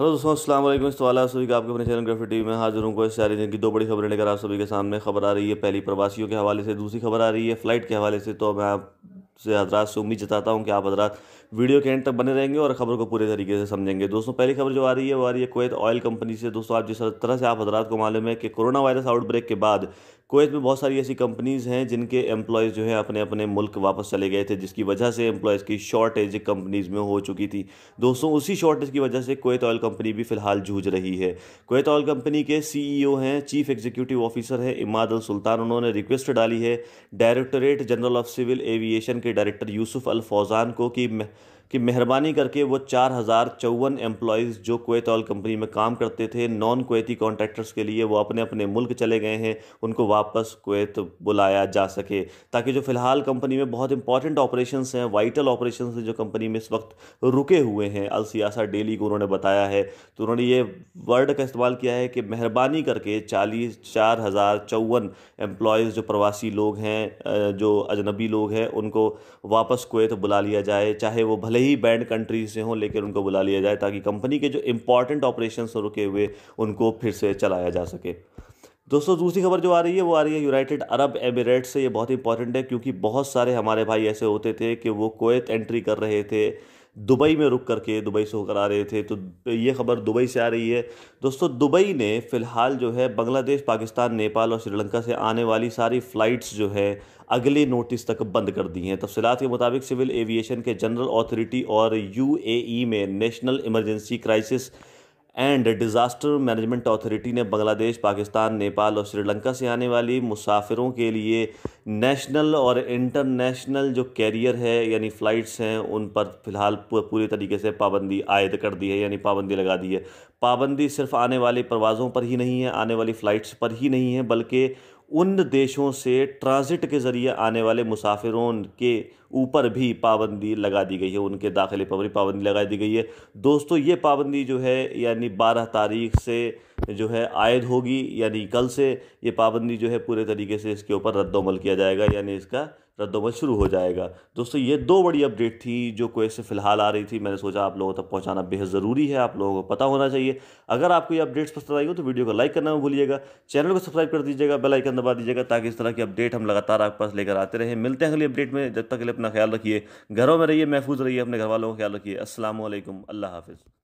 hello दोस्तों अस्सलाम वालेकुम इस वाला सभी का आपके अपने चैनल ग्राफी टीवी में हाजिर हूँ कोई सारी दिन की दो बड़ी खबरें लेकर आप सभी के सामने खबर आ रही है पहली प्रवासियों के हवाले से दूसरी खबर आ रही है फ़्लाइट के हवाले से तो मैं आपसे हजरात से उम्मीद जताता हूँ कि आप हजरात वीडियो के एंड तक बने रहेंगे और खबर को पूरे तरीके से समझेंगे दोस्तों पहली खबर जो आ रही है वो आ रही है कोवैत ऑयल कंपनी से दोस्तों आप जिस तरह से आप हजरात को मालूम है कि कोरोना वायरस आउटब्रेक के बाद कोवैत में बहुत सारी ऐसी कंपनीज़ हैं जिनके एम्प्लॉयज़ जो है अपने अपने मुल्क वापस चले गए थे जिसकी वजह से एम्प्लॉयज़ की शॉर्टेज कंपनीज़ में हो चुकी थी दोस्तों उसी शॉर्टेज की वजह से कोवैत ऑयल कंपनी भी फ़िलहाल जूझ रही है कोवैत ऑयल कंपनी के सी e हैं चीफ एग्जीक्यूटिव ऑफिसर हैं इमाद अल सुल्तान उन्होंने रिक्वेस्ट डाली है directorate general of civil aviation के डायरेक्टर यूसुफ अल फौजान को कि कि मेहरबानी करके वो चार हज़ार चौवन एम्प्लॉयज़ जो कोत ऑयल कंपनी में काम करते थे नॉन कोती कॉन्ट्रैक्टर्स के लिए वो अपने अपने मुल्क चले गए हैं उनको वापस कोत बुलाया जा सके ताकि जो फ़िलहाल कंपनी में बहुत इंपॉर्टेंट ऑपरेशन हैं वाइटल ऑपरेशन हैं जो कंपनी में इस वक्त रुके हुए हैं अलसियासा डेली को उन्होंने बताया है तो उन्होंने ये वर्ड का इस्तेमाल किया है कि मेहरबानी करके चालीस चार हज़ार चौवन एम्प्लॉयज़ जो प्रवासी लोग हैं जो अजनबी लोग हैं उनको वापस कोत बुला लिया जाए चाहे वो भले ही बैंड कंट्री से हों लेकिन उनको बुला लिया जाए ताकि कंपनी के जो इंपॉर्टेंट ऑपरेशन रुके हुए उनको फिर से चलाया जा सके दोस्तों दूसरी खबर जो आ रही है वो आ रही है यूनाइटेड अरब एमिरेट्स से ये बहुत इंपॉर्टेंट है क्योंकि बहुत सारे हमारे भाई ऐसे होते थे कि वो कोत एंट्री कर रहे थे दुबई में रुक करके दुबई से होकर आ रहे थे तो ये खबर दुबई से आ रही है दोस्तों दुबई ने फ़िलहाल जो है बांग्लादेश पाकिस्तान नेपाल और श्रीलंका से आने वाली सारी फ़्लाइट्स जो है अगले नोटिस तक बंद कर दी हैं तफसलत के मुताबिक सिविल एविएशन के जनरल अथॉरिटी और यू में national emergency crisis and disaster management authority ने बांग्लादेश पाकिस्तान नेपाल और श्रीलंका से आने वाली मुसाफिरों के लिए नेशनल और इंटरनेशनल जो कैरियर है यानी फ़्लाइट्स हैं उन पर फ़िलहाल पूरी तरीके से पाबंदी आयद कर दी है यानी पाबंदी लगा दी है पाबंदी सिर्फ आने वाली परवाज़ों पर ही नहीं है आने वाली फ़्लाइट्स पर ही नहीं है बल्कि उन देशों से ट्रांज़िट के ज़रिए आने वाले मुसाफिरों के ऊपर भी पाबंदी लगा दी गई है उनके दाखिले पर भी पाबंदी लगा दी गई है दोस्तों ये पाबंदी जो है यानी बारह तारीख से जो है आयद होगी यानी कल से ये पाबंदी जो है पूरे तरीके से इसके ऊपर रद्दमल किया जाएगा यानी इसका रद्दमल शुरू हो जाएगा दोस्तों ये दो बड़ी अपडेट थी जो कोई से फ़िलहाल आ रही थी मैंने सोचा आप लोगों तक पहुंचाना बेहद ज़रूरी है आप लोगों को पता होना चाहिए अगर आपको ये अपडेट्स पसंद आई हो तो वीडियो को लाइक करना मत भूलिएगा चैनल को सब्सक्राइब कर दीजिएगा बेलाइकन दबा दीजिएगा ताकि इस तरह की अपडेट हम लगातार आपके पास लेकर आते रहे मिलते हैं अगली अपडेट में जब तक के लिए अपना ख्याल रखिए घरों में रहिए महफूज रहिए अपने घर वालों का ख्याल रखिए असल अल्लाह हाफिज़